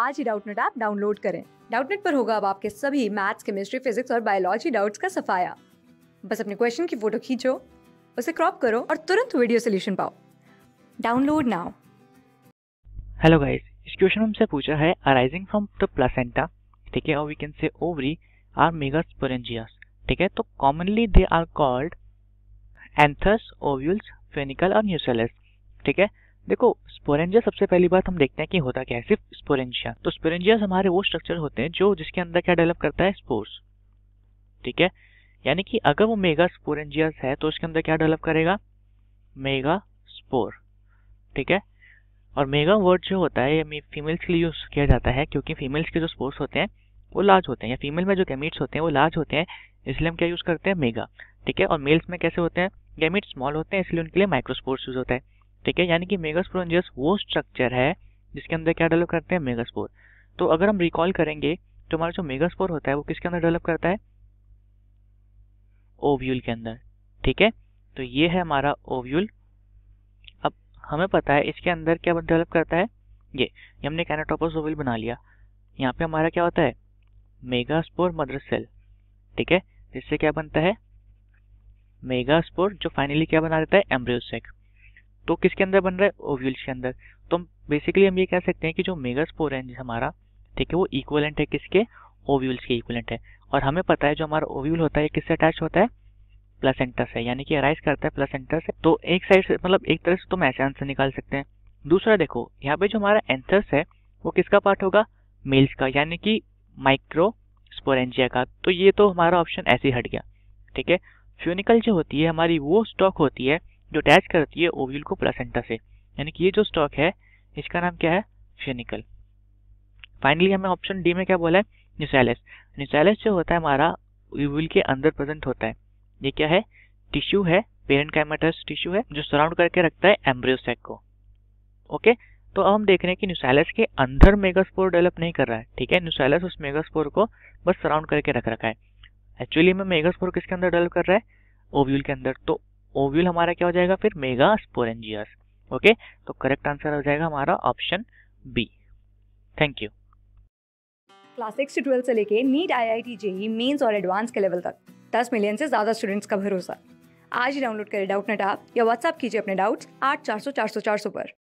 आज ही Doubtnut app download करें डाउटनेट पर होगा अब आपके सभी मैथ्स केमिस्ट्री फिजिक्स और बायोलॉजी डाउट्स का सफाया बस अपने क्वेश्चन की फोटो खींचो उसे क्रॉप करो और तुरंत वीडियो सोल्यूशन पाओ डाउनलोड नाउ हेलो गाइस इस क्वेश्चन में हमसे पूछा है अराइजिंग फ्रॉम द प्लासेंटा ठीक है और we can say ovary are megasporangious ठीक है तो commonly they are called anthus ovules funicle और न्यूसेलस ठीक है देखो स्पोरेंजिया सबसे पहली बात हम देखते हैं कि होता क्या है सिर्फ स्पोरेंजिया तो स्पोरेंजिया हमारे वो स्ट्रक्चर होते हैं जो जिसके अंदर क्या डेवलप करता है स्पोर्स ठीक है यानी कि अगर वो मेगा स्पोरेंजियस है तो उसके अंदर क्या डेवलप करेगा मेगा स्पोर ठीक है और मेगा वर्ड जो होता है ये फीमेल्स के लिए यूज़ किया जाता है क्योंकि फीमेल्स के जो स्पोर्स होते हैं वो लार्ज होते हैं या फीमेल में जो गैमिट्स होते हैं वो लार्ज होते हैं इसलिए हम क्या यूज़ करते हैं मेगा ठीक है और मेल्स में कैसे होते हैं गैमिट स्मॉल होते हैं इसलिए उनके लिए माइक्रोस्पोर्स यूज़ होता है ठीक है यानी कि मेगास्पोर एंजियस वो स्ट्रक्चर है जिसके अंदर क्या डेवलप करते हैं मेगास्पोर तो अगर हम रिकॉल करेंगे तो हमारा जो मेगास्पोर होता है वो किसके अंदर डेवलप करता है ओव्यूल के अंदर ठीक है तो ये है हमारा ओव्यूल अब हमें पता है इसके अंदर क्या डेवलप करता है ये, ये हमने कैनाटोपस ओव्यूल बना लिया यहाँ पे हमारा क्या होता है मेगास्पोर मदर सेल ठीक है जिससे क्या बनता है मेगास्पोर जो फाइनली क्या बना देता है एम्ब्रियोसेक तो किसके अंदर बन रहा है ओव्यूल्स के अंदर तो बेसिकली हम ये कह सकते हैं कि जो मेगा स्पोर है हमारा ठीक है वो इक्वलेंट है किसके ओव्यूल्स के इक्वलेंट है और हमें पता है जो हमारा ओव्यूल होता है किससे अटैच होता है प्लसेंटा से यानी कि अराइज करता है प्लसेंटा से तो एक साइड से मतलब एक तरह से तुम तो ऐसे आंसर निकाल सकते हैं दूसरा देखो यहाँ पे जो हमारा एंथर्स है वो किसका पार्ट होगा मेल्स का यानी कि माइक्रो स्पोरेंजिया का तो ये तो हमारा ऑप्शन ऐसे ही हट गया ठीक है फ्यूनिकल जो होती है हमारी वो स्टॉक होती है जो अटैच करती है ओव्यूल को प्लासेंटा से यानी कि ये जो स्टॉक है इसका नाम क्या है फेनिकल फाइनली हमें ऑप्शन डी में क्या बोला है न्यूसैलस न्यूसैलस जो होता है हमारा ओव्यूल के अंदर प्रेजेंट होता है ये क्या है टिश्यू है पेरेंट कैमेटस टिश्यू है जो सराउंड करके रखता है एम्ब्रियोसेक को ओके तो अब हम देख रहे हैं कि न्यूसैलस के अंदर मेगास्पोर डेवलप नहीं कर रहा है ठीक है न्यूसैलस उस मेगास्पोर को बस सराउंड करके रख रखा है एक्चुअली में मेगास्पोर किसके अंदर डेवलप कर रहा है ओव्यूल के अंदर तो ओव्यूल हमारा क्या हो जाएगा फिर मेगा स्पोरेंजियस ओके तो करेक्ट आंसर हो जाएगा हमारा option B thank you class six से ट्वेल्थ से लेके NEET I I T JEE mains और एडवांस के लेवल तक दस मिलियन से ज़्यादा स्टूडेंट्स का भरोसा आज ही डाउनलोड करें डाउट नेट आप या व्हाट्सअप कीजिए अपने डाउट्स आठ चार सौ चार सौ चार सौ पर